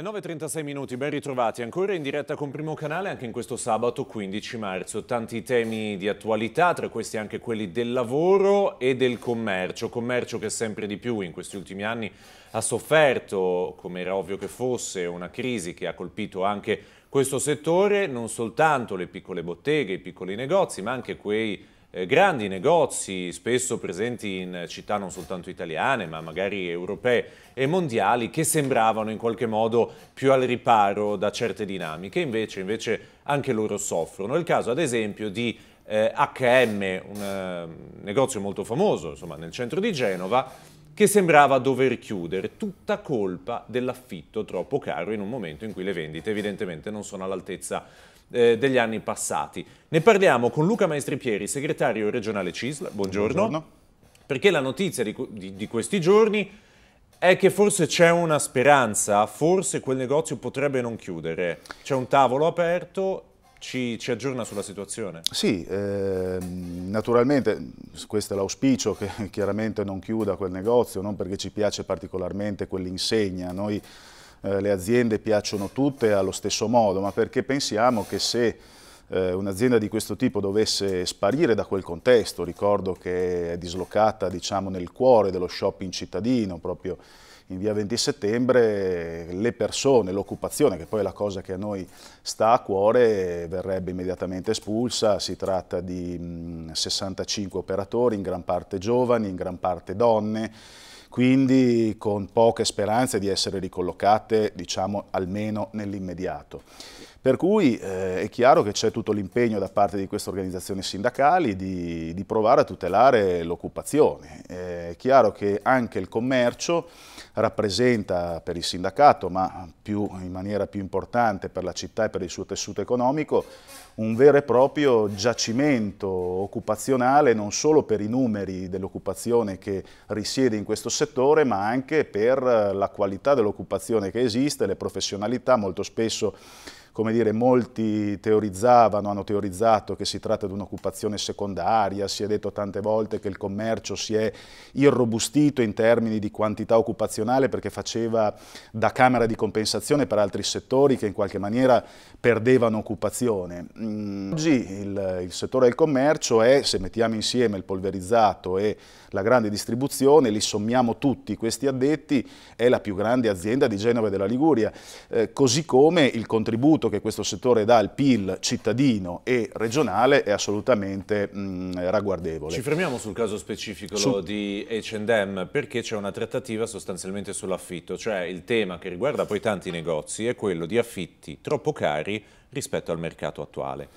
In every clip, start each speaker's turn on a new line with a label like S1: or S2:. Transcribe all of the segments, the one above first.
S1: Le 9.36 minuti, ben ritrovati, ancora in diretta con Primo Canale anche in questo sabato 15 marzo. Tanti temi di attualità, tra questi anche quelli del lavoro e del commercio. Commercio che sempre di più in questi ultimi anni ha sofferto, come era ovvio che fosse, una crisi che ha colpito anche questo settore, non soltanto le piccole botteghe, i piccoli negozi, ma anche quei eh, grandi negozi, spesso presenti in città non soltanto italiane, ma magari europee e mondiali, che sembravano in qualche modo più al riparo da certe dinamiche, invece, invece anche loro soffrono. È il caso, ad esempio, di eh, HM, un eh, negozio molto famoso insomma, nel centro di Genova, che sembrava dover chiudere, tutta colpa dell'affitto troppo caro in un momento in cui le vendite evidentemente non sono all'altezza eh, degli anni passati. Ne parliamo con Luca Maestripieri, segretario regionale CISL. Buongiorno. Buongiorno. Perché la notizia di, di, di questi giorni è che forse c'è una speranza, forse quel negozio potrebbe non chiudere. C'è un tavolo aperto ci, ci, aggiorna sulla situazione?
S2: Sì, eh, naturalmente questo è l'auspicio che chiaramente non chiuda quel negozio, non perché ci piace particolarmente quell'insegna. Noi eh, le aziende piacciono tutte allo stesso modo, ma perché pensiamo che se eh, un'azienda di questo tipo dovesse sparire da quel contesto, ricordo che è dislocata diciamo, nel cuore dello shopping cittadino, proprio in via 20 settembre, le persone, l'occupazione, che poi è la cosa che a noi sta a cuore, verrebbe immediatamente espulsa, si tratta di 65 mm, operatori, in gran parte giovani, in gran parte donne, quindi con poche speranze di essere ricollocate diciamo, almeno nell'immediato. Per cui eh, è chiaro che c'è tutto l'impegno da parte di queste organizzazioni sindacali di, di provare a tutelare l'occupazione. Eh, è chiaro che anche il commercio rappresenta per il sindacato, ma più, in maniera più importante per la città e per il suo tessuto economico, un vero e proprio giacimento occupazionale non solo per i numeri dell'occupazione che risiede in questo settore, ma anche per la qualità dell'occupazione che esiste, le professionalità molto spesso come dire, molti teorizzavano, hanno teorizzato che si tratta di un'occupazione secondaria, si è detto tante volte che il commercio si è irrobustito in termini di quantità occupazionale perché faceva da camera di compensazione per altri settori che in qualche maniera perdevano occupazione. Mm, oggi il, il settore del commercio è, se mettiamo insieme il polverizzato e la grande distribuzione, li sommiamo tutti questi addetti, è la più grande azienda di Genova e della Liguria, eh, così come il contributo contributo che questo settore dà al PIL cittadino e regionale è assolutamente mh, mm, ragguardevole. Ci
S1: fermiamo sul caso specifico Su... di H&M perché c'è una trattativa sostanzialmente sull'affitto, cioè il tema che riguarda poi tanti negozi è quello di affitti troppo cari rispetto al mercato attuale.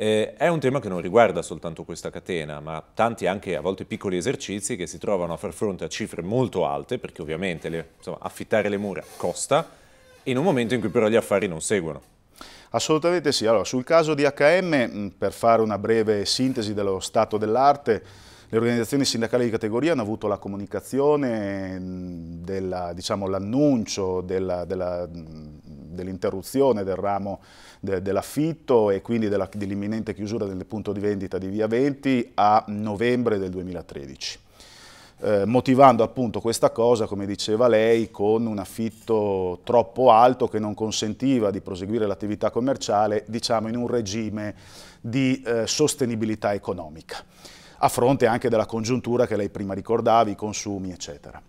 S1: Eh, è un tema che non riguarda soltanto questa catena, ma tanti anche a volte piccoli esercizi che si trovano a far fronte a cifre molto alte, perché ovviamente le, insomma, affittare le mura costa, in un momento in cui però gli affari non seguono. Assolutamente
S2: sì. Allora, sul caso di HM, per fare una breve sintesi dello stato dell'arte, le organizzazioni sindacali di categoria hanno avuto la comunicazione, diciamo, l'annuncio diciamo, dell'interruzione dell del ramo de, dell'affitto e quindi dell'imminente dell chiusura del punto di vendita di Via 20 a novembre del 2013 eh, motivando appunto questa cosa, come diceva lei, con un affitto troppo alto che non consentiva di proseguire l'attività commerciale, diciamo in un regime di eh, sostenibilità economica, a fronte anche della congiuntura che lei prima ricordava, i consumi, eccetera.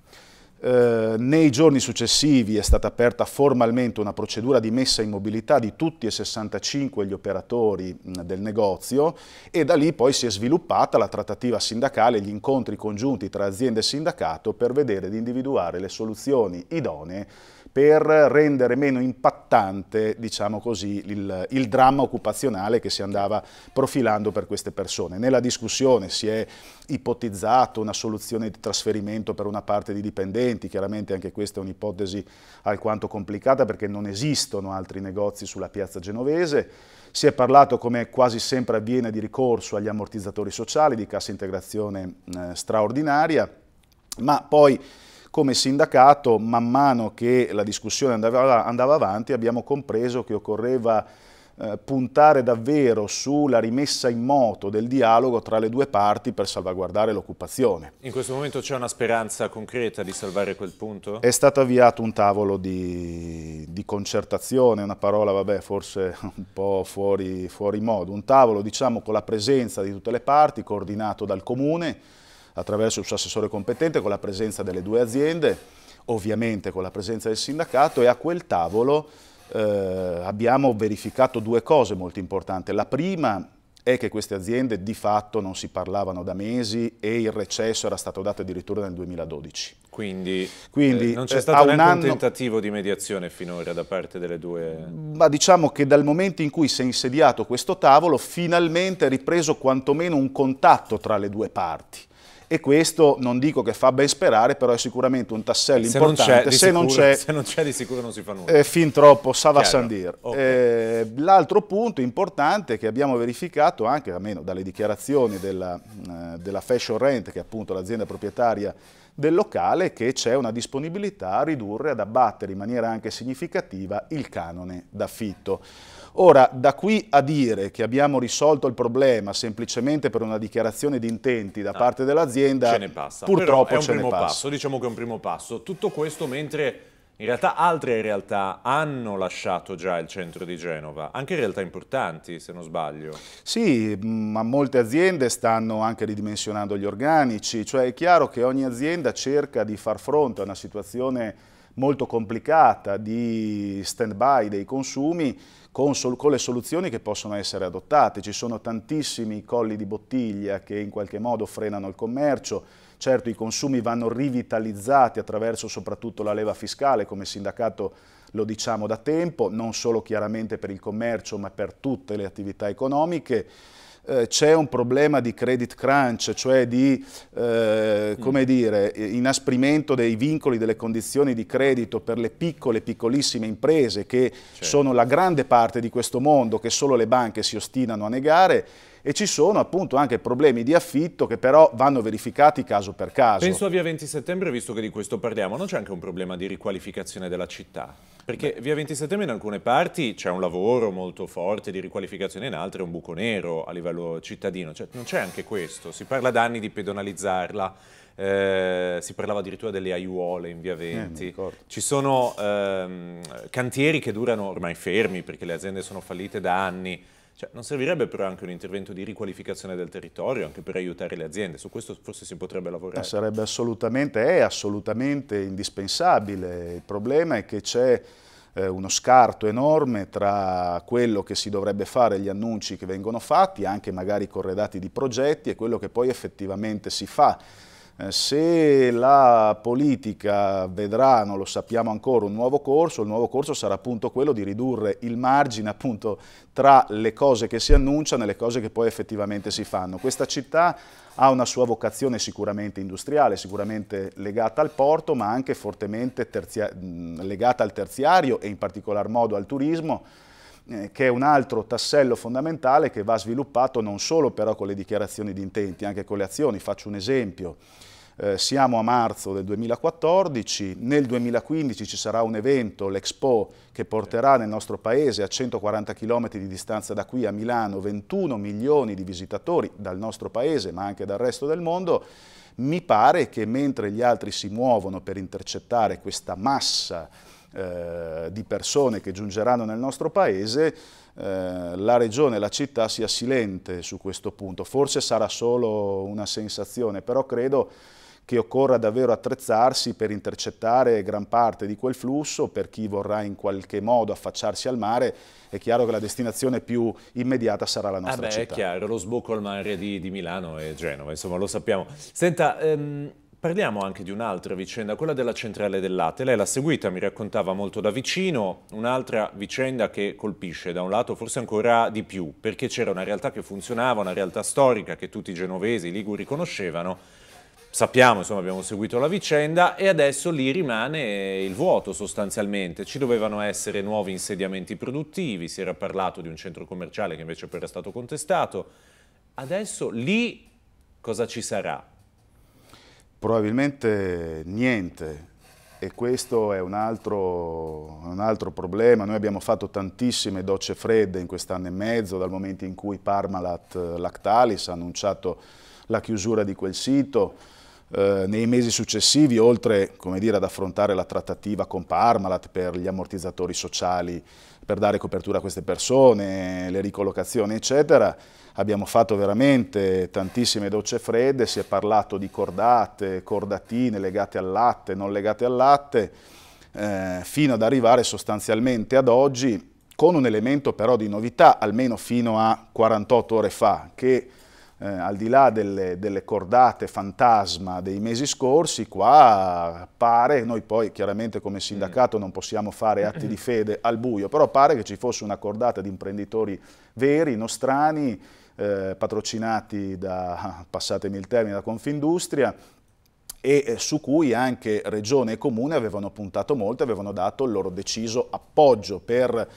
S2: Eh, nei giorni successivi è stata aperta formalmente una procedura di messa in mobilità di tutti e 65 gli operatori mm, del negozio e da lì poi si è sviluppata la trattativa sindacale, gli incontri congiunti tra azienda e sindacato per vedere di individuare le soluzioni idonee per rendere meno impattante diciamo così, il, il, dramma occupazionale che si andava profilando per queste persone. Nella discussione si è ipotizzato una soluzione di trasferimento per una parte di dipendenti, chiaramente anche questa è un'ipotesi alquanto complicata perché non esistono altri negozi sulla piazza genovese, si è parlato come quasi sempre avviene di ricorso agli ammortizzatori sociali, di cassa integrazione eh, straordinaria, ma poi come sindacato, man mano che la discussione andava, andava avanti, abbiamo compreso che occorreva eh, puntare davvero sulla rimessa in moto del dialogo tra le due parti per salvaguardare l'occupazione.
S1: In questo momento c'è una speranza concreta di salvare quel punto? È
S2: stato avviato un tavolo di, di concertazione, una parola vabbè, forse un po' fuori, fuori modo, un tavolo diciamo, con la presenza di tutte le parti, coordinato dal Comune, attraverso il suo assessore competente con la presenza delle due aziende, ovviamente con la presenza del sindacato e a quel tavolo eh, abbiamo verificato due cose molto importanti. La prima è che queste aziende di fatto non si parlavano da mesi e il recesso era stato dato addirittura nel 2012.
S1: Quindi, Quindi eh, non c'è eh, stato eh, un, anno... un, tentativo di mediazione finora da parte delle due...
S2: Ma diciamo che dal momento in cui si è insediato questo tavolo finalmente è ripreso quantomeno un contatto tra le due parti e questo non dico che fa ben sperare, però è sicuramente un tassello se importante. Non se
S1: non c'è di sicuro non si fa nulla.
S2: Eh, fin troppo, Sava Chiaro. Sandir. Okay. Eh, l'altro punto importante che abbiamo verificato anche, almeno dalle dichiarazioni della, mm, eh, della Fashion Rent, che è appunto l'azienda proprietaria del locale che c'è una disponibilità a ridurre, ad abbattere in maniera anche significativa il canone d'affitto. Ora, da qui a dire che abbiamo risolto il problema semplicemente per una dichiarazione di intenti da ah, parte dell'azienda, purtroppo Però è un ce primo ne passa. Passo,
S1: diciamo che è un primo passo. Tutto questo mentre in realtà altre realtà hanno lasciato già il centro di Genova, anche realtà importanti se non sbaglio.
S2: Sì, mm, ma molte aziende stanno anche ridimensionando gli organici, cioè è chiaro che ogni azienda cerca di far fronte a una situazione molto complicata di stand-by dei consumi con, con, le soluzioni che possono essere adottate. Ci sono tantissimi colli di bottiglia che in qualche modo frenano il commercio, Certo i consumi vanno rivitalizzati attraverso soprattutto la leva fiscale, come sindacato lo diciamo da tempo, non solo chiaramente per il commercio ma per tutte le attività economiche eh, c'è un problema di credit crunch, cioè di eh, mm. dire, inasprimento dei vincoli, delle condizioni di credito per le piccole, piccolissime imprese che certo. sono la grande parte di questo mondo che solo le banche si ostinano a negare e ci sono appunto anche problemi di affitto che però vanno verificati caso per caso. Penso
S1: a Via 20 Settembre, visto che di questo parliamo, non c'è anche un problema di riqualificazione della città? Perché Beh. Via 20 Settembre in alcune parti c'è un lavoro molto forte di riqualificazione, in altre un buco nero a livello cittadino, cioè, non c'è anche questo, si parla da anni di pedonalizzarla, eh, si parlava addirittura delle aiuole in via 20. Eh, Ci sono ehm, cantieri che durano ormai fermi perché le aziende sono fallite da anni. Cioè, non servirebbe però anche un intervento di riqualificazione del territorio, anche per aiutare le aziende? Su questo forse si potrebbe lavorare.
S2: Sarebbe assolutamente, è assolutamente indispensabile. Il problema è che c'è eh, uno scarto enorme tra quello che si dovrebbe fare, gli annunci che vengono fatti, anche magari corredati di progetti, e quello che poi effettivamente si fa. Eh, se la politica vedrà, non lo sappiamo ancora, un nuovo corso, il nuovo corso sarà appunto quello di ridurre il margine appunto tra le cose che si annunciano e le cose che poi effettivamente si fanno. Questa città ha una sua vocazione sicuramente industriale, sicuramente legata al porto, ma anche fortemente legata al terziario e in particolar modo al turismo, eh, che è un altro tassello fondamentale che va sviluppato non solo però con le dichiarazioni di intenti, anche con le azioni. Faccio un esempio. Eh, siamo a marzo del 2014, nel 2015 ci sarà un evento, l'Expo, che porterà nel nostro paese a 140 km di distanza da qui a Milano 21 milioni di visitatori dal nostro paese ma anche dal resto del mondo. Mi pare che mentre gli altri si muovono per intercettare questa massa eh, eh, di persone che giungeranno nel nostro paese, eh, la regione, la città sia silente su questo punto. Forse sarà solo una sensazione, però credo che occorra davvero attrezzarsi per intercettare gran parte di quel flusso per chi vorrà in qualche modo affacciarsi al mare. È chiaro che la destinazione più immediata sarà la nostra ah beh, città. È
S1: chiaro, lo sbocco al mare di, di Milano e Genova, insomma lo sappiamo. Senta, ehm... Parliamo anche di un'altra vicenda, quella della centrale del latte. Lei l'ha seguita, mi raccontava molto da vicino, un'altra vicenda che colpisce da un lato forse ancora di più, perché c'era una realtà che funzionava, una realtà storica che tutti i genovesi, i liguri conoscevano. Sappiamo, insomma, abbiamo seguito la vicenda e adesso lì rimane il vuoto sostanzialmente. Ci dovevano essere nuovi insediamenti produttivi, si era parlato di un centro commerciale che invece poi era stato contestato. Adesso lì cosa ci sarà?
S2: Probabilmente niente e questo è un altro, un altro, problema. Noi abbiamo fatto tantissime docce fredde in quest'anno e mezzo, dal momento in cui Parmalat eh, Lactalis ha annunciato la chiusura di quel sito, eh, nei mesi successivi, oltre dire, ad affrontare la trattativa con Parmalat per gli ammortizzatori sociali per dare copertura a queste persone, le ricollocazioni, eccetera. Abbiamo fatto veramente tantissime docce fredde, si è parlato di cordate, cordatine legate al latte, non legate al latte, eh, fino ad arrivare sostanzialmente ad oggi con un elemento però di novità, almeno fino a 48 ore fa, che eh, al di là delle, delle, cordate fantasma dei mesi scorsi, qua pare, noi poi chiaramente come sindacato non possiamo fare atti di fede al buio, però pare che ci fosse una cordata di imprenditori veri, nostrani, eh, patrocinati da, passatemi il termine, da Confindustria, e eh, su cui anche Regione e Comune avevano puntato molto, avevano dato il loro deciso appoggio per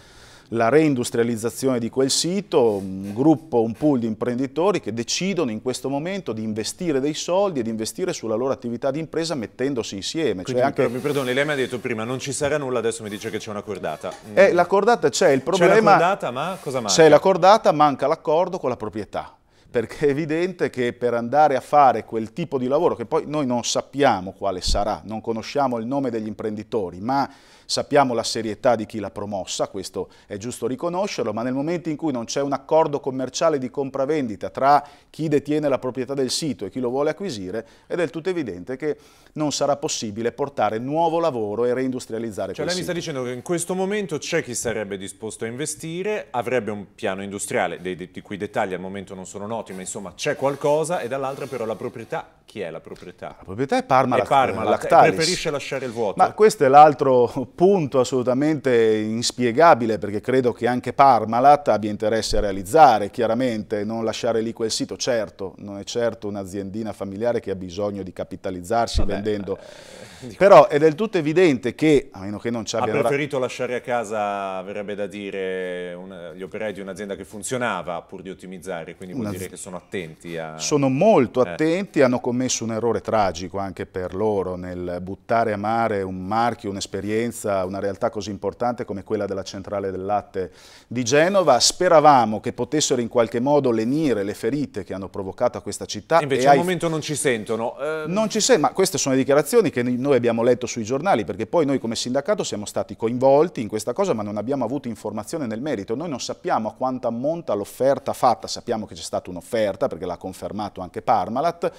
S2: la reindustrializzazione di quel sito, un gruppo, un pool di imprenditori che decidono in questo momento di investire dei soldi e di investire sulla loro attività di impresa mettendosi insieme. Quindi, cioè anche... mi perdoni,
S1: lei mi ha detto prima non ci sarà nulla, adesso mi dice che c'è una cordata. Eh, la
S2: cordata c'è, il problema... C'è la cordata,
S1: ma cosa manca? C'è la
S2: cordata, manca l'accordo con la proprietà perché è evidente che per andare a fare quel tipo di lavoro, che poi noi non sappiamo quale sarà, non conosciamo il nome degli imprenditori, ma sappiamo la serietà di chi l'ha promossa, questo è giusto riconoscerlo, ma nel momento in cui non c'è un accordo commerciale di compravendita tra chi detiene la proprietà del sito e chi lo vuole acquisire, è del tutto evidente che non sarà possibile portare nuovo lavoro e reindustrializzare cioè, quel sito. Cioè lei
S1: mi sta dicendo che in questo momento c'è chi sarebbe disposto a investire, avrebbe un piano industriale, di cui i dettagli al momento non sono noti, noti, ma insomma c'è qualcosa, e dall'altra però la proprietà, chi è la proprietà? La proprietà è Parma, è Parma Lactalis. preferisce lasciare il vuoto. Ma
S2: questo è l'altro punto assolutamente inspiegabile, perché credo che anche Parmalat abbia interesse a realizzare, chiaramente, non lasciare lì quel sito. Certo, non è certo un'aziendina familiare che ha bisogno di capitalizzarsi Vabbè, vendendo. Eh, però è del tutto evidente che, a meno che non ci abbia... Ha preferito
S1: lasciare a casa, verrebbe da dire, un, gli operai di un'azienda che funzionava pur di ottimizzare, quindi vuol dire che sono attenti a... Sono molto eh.
S2: attenti, eh. hanno commesso un errore tragico anche per loro nel buttare a mare un marchio, un'esperienza, una realtà così importante come quella della centrale del latte di Genova. Speravamo che potessero in qualche modo lenire le ferite che hanno provocato a questa città. Invece al hai... momento non
S1: ci sentono. Eh...
S2: Non ci sentono, ma queste sono le dichiarazioni che noi abbiamo letto sui giornali, perché poi noi come sindacato siamo stati coinvolti in questa cosa, ma non abbiamo avuto informazione nel merito. Noi non sappiamo a quanto ammonta l'offerta fatta, sappiamo che c'è stata un'offerta offerta, perché l'ha confermato anche Parmalat,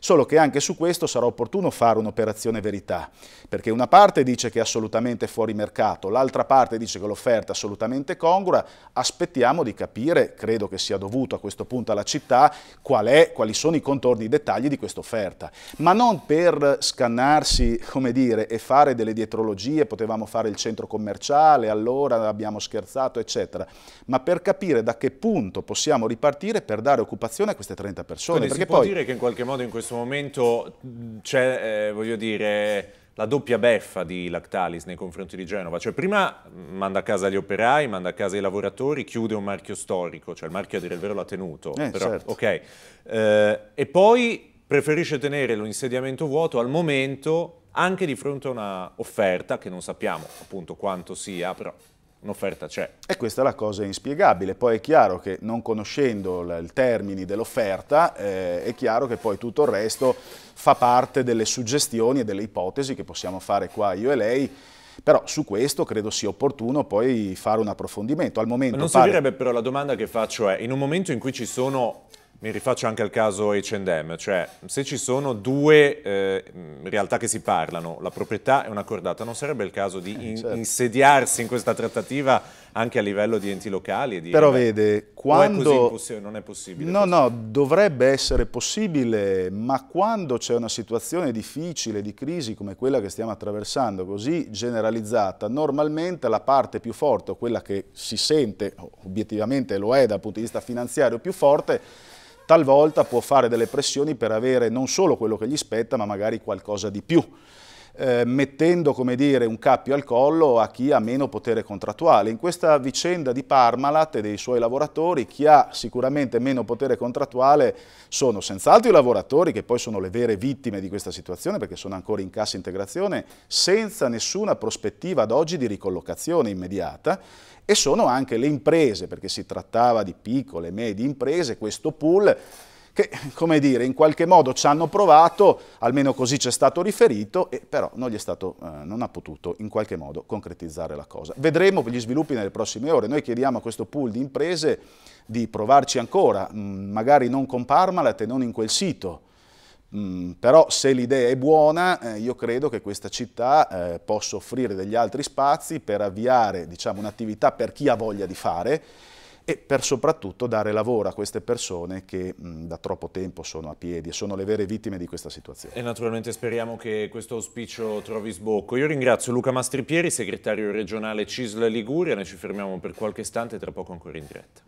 S2: Solo che anche su questo sarà opportuno fare un'operazione verità, perché una parte dice che è assolutamente fuori mercato, l'altra parte dice che l'offerta è assolutamente congrua, aspettiamo di capire, credo che sia dovuto a questo punto alla città, qual è, quali sono i contorni, i dettagli di questa offerta, ma non per scannarsi, come dire, e fare delle dietrologie, potevamo fare il centro commerciale, allora abbiamo scherzato, eccetera, ma per capire da che punto possiamo ripartire per dare occupazione a queste 30 persone. Quindi perché si può poi...
S1: dire che in qualche modo in questo questo momento c'è, eh, voglio dire, la doppia beffa di Lactalis nei confronti di Genova. Cioè prima manda a casa gli operai, manda a casa i lavoratori, chiude un marchio storico, cioè il marchio a dire il vero l'ha tenuto. Eh, però, certo. okay. eh, e poi preferisce tenere l'insediamento vuoto al momento anche di fronte a una offerta che non sappiamo appunto quanto sia, però un'offerta c'è.
S2: E questa è la cosa inspiegabile. Poi è chiaro che non conoscendo i termini dell'offerta, eh, è chiaro che poi tutto il resto fa parte delle suggestioni e delle ipotesi che possiamo fare qua io e lei. Però su questo credo sia opportuno poi fare un approfondimento. Al momento Ma non pare... servirebbe
S1: però la domanda che faccio è, in un momento in cui ci sono mi rifaccio anche al caso H&M, cioè se ci sono due eh, realtà che si parlano, la proprietà e una cordata, non sarebbe il caso di eh, in certo. insediarsi in questa trattativa anche a livello di enti locali? Di Però
S2: vede, quando...
S1: È non è possibile?
S2: No, così. no, dovrebbe essere possibile, ma quando c'è una situazione difficile, di crisi come quella che stiamo attraversando, così generalizzata, normalmente la parte più forte, o quella che si sente, obiettivamente lo è dal punto di vista finanziario, più forte, talvolta può fare delle pressioni per avere non solo quello che gli spetta ma magari qualcosa di più eh, mettendo dire, un cappio al collo a chi ha meno potere contrattuale. In questa vicenda di Parmalat e dei suoi lavoratori, chi ha sicuramente meno potere contrattuale sono senz'altro i lavoratori, che poi sono le vere vittime di questa situazione, perché sono ancora in cassa integrazione, senza nessuna prospettiva ad oggi di ricollocazione immediata, e sono anche le imprese, perché si trattava di piccole e medie imprese, questo pool che, come dire, in qualche modo ci hanno provato, almeno così ci è stato riferito, e però non, stato, eh, non ha potuto in qualche modo concretizzare la cosa. Vedremo gli sviluppi nelle prossime ore. Noi chiediamo a questo pool di imprese di provarci ancora, mh, mm, magari non con Parmalat e non in quel sito, Mm, però se l'idea è buona, eh, io credo che questa città eh, possa offrire degli altri spazi per avviare diciamo, un'attività per chi ha voglia di fare e per soprattutto dare lavoro a queste persone che mh, da troppo tempo sono a piedi e sono le vere vittime di questa situazione.
S1: E naturalmente speriamo che questo auspicio trovi sbocco. Io ringrazio Luca Mastripieri, segretario regionale CISL Liguria, noi ci fermiamo per qualche istante e tra poco ancora in diretta.